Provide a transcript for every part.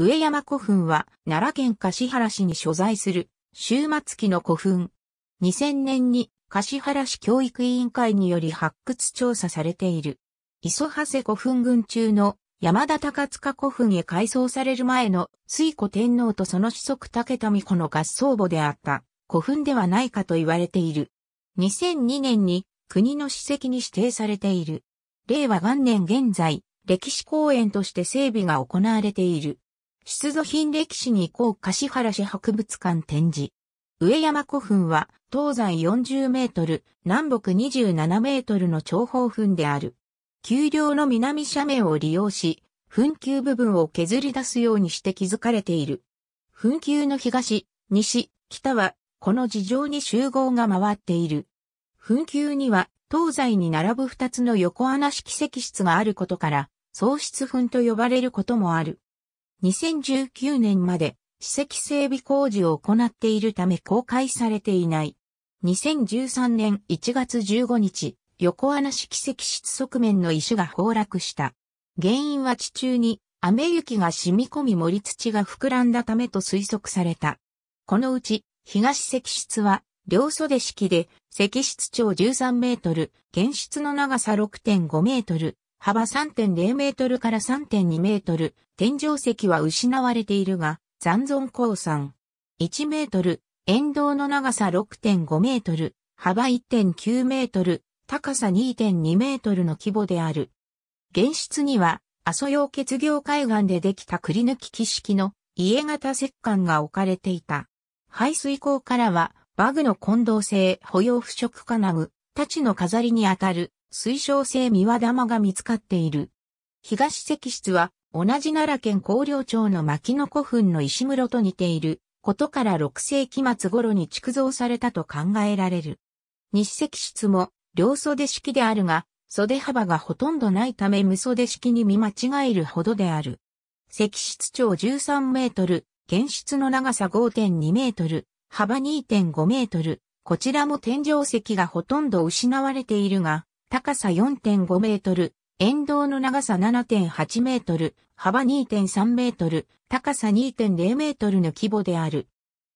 上山古墳は奈良県橿原市に所在する終末期の古墳。2000年に橿原市教育委員会により発掘調査されている。磯長古墳群中の山田高塚古墳へ改装される前の水古天皇とその子息武富子の合葬墓であった古墳ではないかと言われている。2002年に国の史跡に指定されている。令和元年現在、歴史公園として整備が行われている。出土品歴史にこう橿原市博物館展示。上山古墳は東西40メートル、南北27メートルの長方墳である。丘陵の南斜面を利用し、墳丘部分を削り出すようにして築かれている。墳丘の東、西、北は、この地上に集合が回っている。墳丘には、東西に並ぶ二つの横穴式石室があることから、喪失墳と呼ばれることもある。2019年まで史跡整備工事を行っているため公開されていない。2013年1月15日、横穴式石室側面の石が崩落した。原因は地中に雨雪が染み込み森土が膨らんだためと推測された。このうち東石室は両袖式で石室長13メートル、原室の長さ6.5メートル、幅3.0メートルから3.2メートル、天井石は失われているが、残存鉱山。1メートル、沿道の長さ6.5メートル、幅1.9メートル、高さ2.2メートルの規模である。現室には、阿蘇洋結業海岸でできた栗抜き木式の家型石棺が置かれていた。排水口からは、バグの混同性保養腐食金具、太ちの飾りにあたる水晶性三輪玉が見つかっている。東石室は、同じ奈良県高陵町の牧野古墳の石室と似ている、ことから6世紀末頃に築造されたと考えられる。西石室も、両袖式であるが、袖幅がほとんどないため無袖式に見間違えるほどである。石室長13メートル、原室の長さ5.2メートル、幅2.5メートル、こちらも天井石がほとんど失われているが、高さ4.5メートル、沿道の長さ7.8メートル、幅2.3メートル、高さ2.0メートルの規模である。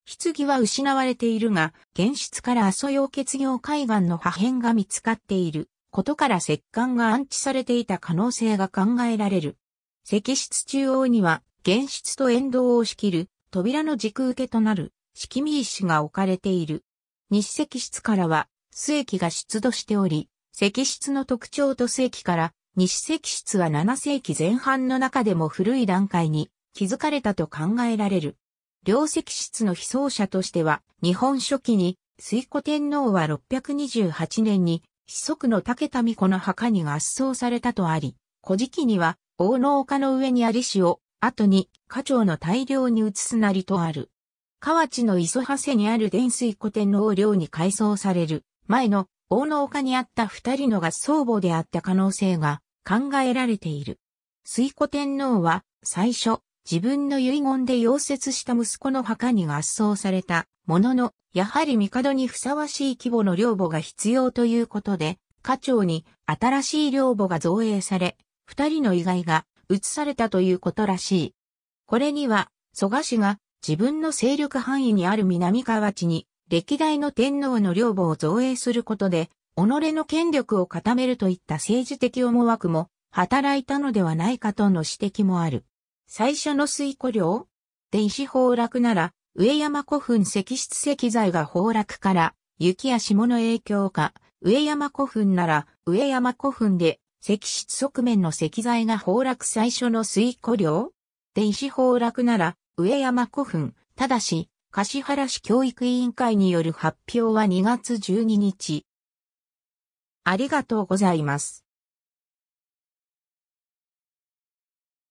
棺は失われているが、現室から阿蘇溶血業海岸の破片が見つかっていることから石棺が安置されていた可能性が考えられる。石室中央には、現室と沿道を仕切る扉の軸受けとなる敷見石が置かれている。日石室からは、須液が出土しており、石室の特徴と世紀から西石室は7世紀前半の中でも古い段階に築かれたと考えられる。両石室の被葬者としては日本初期に水古天皇は628年に子息の竹田子の墓に合葬されたとあり、古事記には王の丘の上にあり死を後に家長の大量に移すなりとある。河内の磯長谷にある伝水古天皇陵に改装される前の大の丘にあった二人の合相母であった可能性が考えられている。水古天皇は最初、自分の遺言で溶接した息子の墓に合葬されたものの、やはり帝にふさわしい規模の領母が必要ということで、家長に新しい領母が造営され、二人の遺骸が移されたということらしい。これには、蘇我氏が自分の勢力範囲にある南河内に歴代の天皇の領母を造営することで、己の権力を固めるといった政治的思惑も働いたのではないかとの指摘もある。最初の水庫領で石崩落なら、上山古墳石室石材が崩落から、雪や霜の影響か、上山古墳なら、上山古墳で、石室側面の石材が崩落最初の水庫領で石崩落なら、上山古墳、ただし、橿原市教育委員会による発表は2月12日。ありがとうございます。